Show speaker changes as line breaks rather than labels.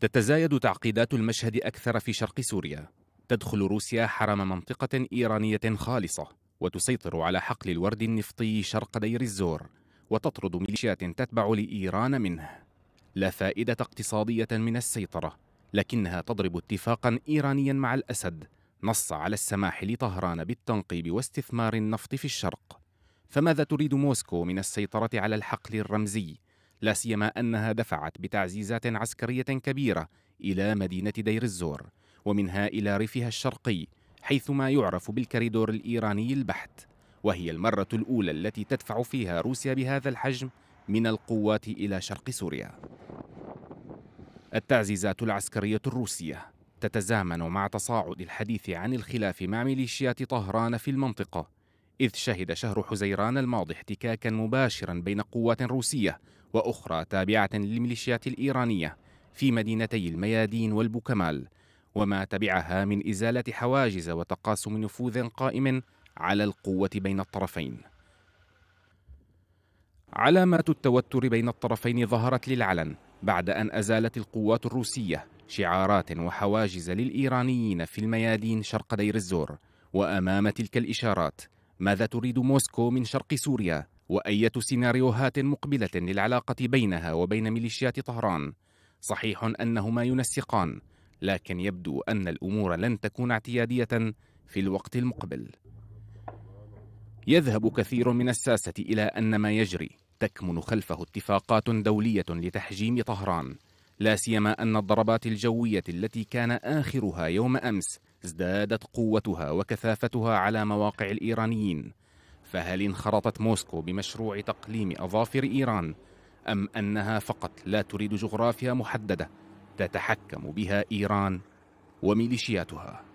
تتزايد تعقيدات المشهد أكثر في شرق سوريا تدخل روسيا حرم منطقة إيرانية خالصة وتسيطر على حقل الورد النفطي شرق دير الزور وتطرد ميليشيات تتبع لإيران منه لا فائدة اقتصادية من السيطرة لكنها تضرب اتفاقا إيرانيا مع الأسد نص على السماح لطهران بالتنقيب واستثمار النفط في الشرق فماذا تريد موسكو من السيطرة على الحقل الرمزي لا سيما أنها دفعت بتعزيزات عسكرية كبيرة إلى مدينة دير الزور ومنها إلى ريفها الشرقي حيث ما يعرف بالكريدور الإيراني البحت وهي المرة الأولى التي تدفع فيها روسيا بهذا الحجم من القوات إلى شرق سوريا التعزيزات العسكرية الروسية تتزامن مع تصاعد الحديث عن الخلاف مع ميليشيات طهران في المنطقة إذ شهد شهر حزيران الماضي احتكاكا مباشرا بين قوات روسية وأخرى تابعة للميليشيات الإيرانية في مدينتي الميادين والبوكمال وما تبعها من إزالة حواجز وتقاسم نفوذ قائم على القوة بين الطرفين علامات التوتر بين الطرفين ظهرت للعلن بعد أن أزالت القوات الروسية شعارات وحواجز للإيرانيين في الميادين شرق دير الزور وأمام تلك الإشارات ماذا تريد موسكو من شرق سوريا وأية سيناريوهات مقبلة للعلاقة بينها وبين ميليشيات طهران صحيح أنهما ينسقان لكن يبدو أن الأمور لن تكون اعتيادية في الوقت المقبل يذهب كثير من الساسة إلى أن ما يجري تكمن خلفه اتفاقات دولية لتحجيم طهران لا سيما أن الضربات الجوية التي كان آخرها يوم أمس ازدادت قوتها وكثافتها على مواقع الإيرانيين فهل انخرطت موسكو بمشروع تقليم أظافر إيران أم أنها فقط لا تريد جغرافيا محددة تتحكم بها إيران وميليشياتها؟